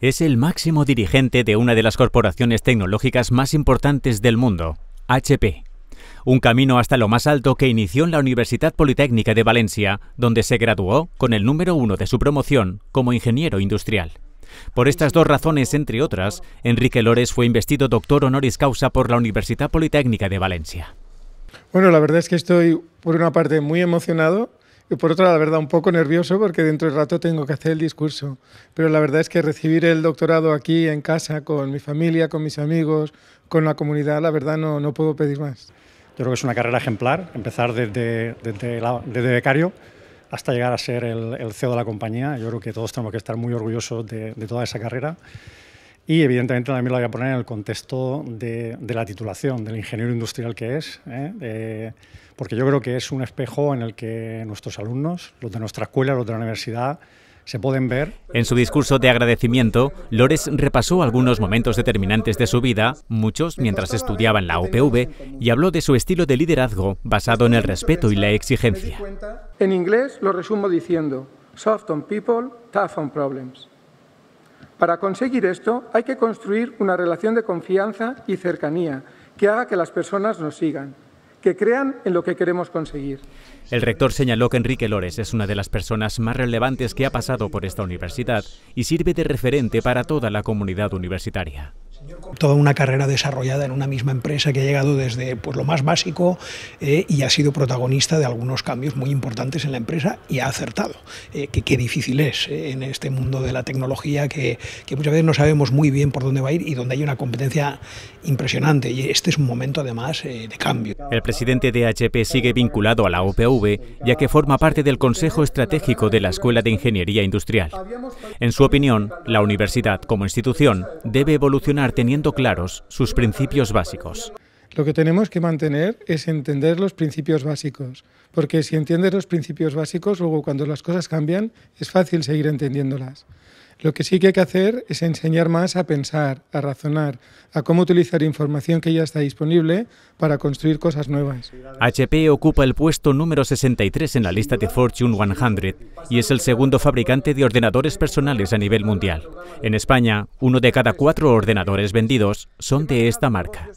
es el máximo dirigente de una de las corporaciones tecnológicas más importantes del mundo, HP. Un camino hasta lo más alto que inició en la Universidad Politécnica de Valencia, donde se graduó con el número uno de su promoción como ingeniero industrial. Por estas dos razones, entre otras, Enrique Lores fue investido doctor honoris causa por la Universidad Politécnica de Valencia. Bueno, la verdad es que estoy, por una parte, muy emocionado y por otra la verdad, un poco nervioso porque dentro del rato tengo que hacer el discurso. Pero la verdad es que recibir el doctorado aquí en casa, con mi familia, con mis amigos, con la comunidad, la verdad no, no puedo pedir más. Yo creo que es una carrera ejemplar, empezar desde, desde, becario hasta llegar a ser el, CEO de la compañía. Yo creo que todos tenemos que estar muy orgullosos de, de toda esa carrera. Y evidentemente también lo voy a poner en el contexto de, la titulación, del ingeniero industrial que es, ¿eh? porque yo creo que es un espejo en el que nuestros alumnos, los de nuestra escuela, los de la universidad, se pueden ver. En su discurso de agradecimiento, Lores repasó algunos momentos determinantes de su vida, muchos mientras estudiaba en la UPV, y habló de su estilo de liderazgo basado en el respeto y la exigencia. En inglés lo resumo diciendo, soft on people, tough on problems. Para conseguir esto hay que construir una relación de confianza y cercanía que haga que las personas nos sigan, que crean en lo que queremos conseguir. El rector señaló que Enrique Lores es una de las personas más relevantes que ha pasado por esta universidad y sirve de referente para toda la comunidad universitaria toda una carrera desarrollada en una misma empresa que ha llegado desde pues, lo más básico eh, y ha sido protagonista de algunos cambios muy importantes en la empresa y ha acertado. Eh, qué difícil es eh, en este mundo de la tecnología que, que, muchas veces no sabemos muy bien por dónde va a ir y donde hay una competencia impresionante. Y este es un momento además de cambio. El presidente de HP sigue vinculado a la UPV ya que forma parte del Consejo Estratégico de la Escuela de Ingeniería Industrial. En su opinión, la universidad como institución debe evolucionar teniendo claros sus principios básicos. Lo que tenemos que mantener es entender los principios básicos, porque si entiendes los principios básicos, luego cuando las cosas cambian es fácil seguir entendiéndolas. Lo que sí que hay que hacer es enseñar más a pensar, a razonar, a cómo utilizar información que ya está disponible para construir cosas nuevas. HP ocupa el puesto número 63 en la lista de Fortune 100 y es el segundo fabricante de ordenadores personales a nivel mundial. En España, uno de cada cuatro ordenadores vendidos son de esta marca.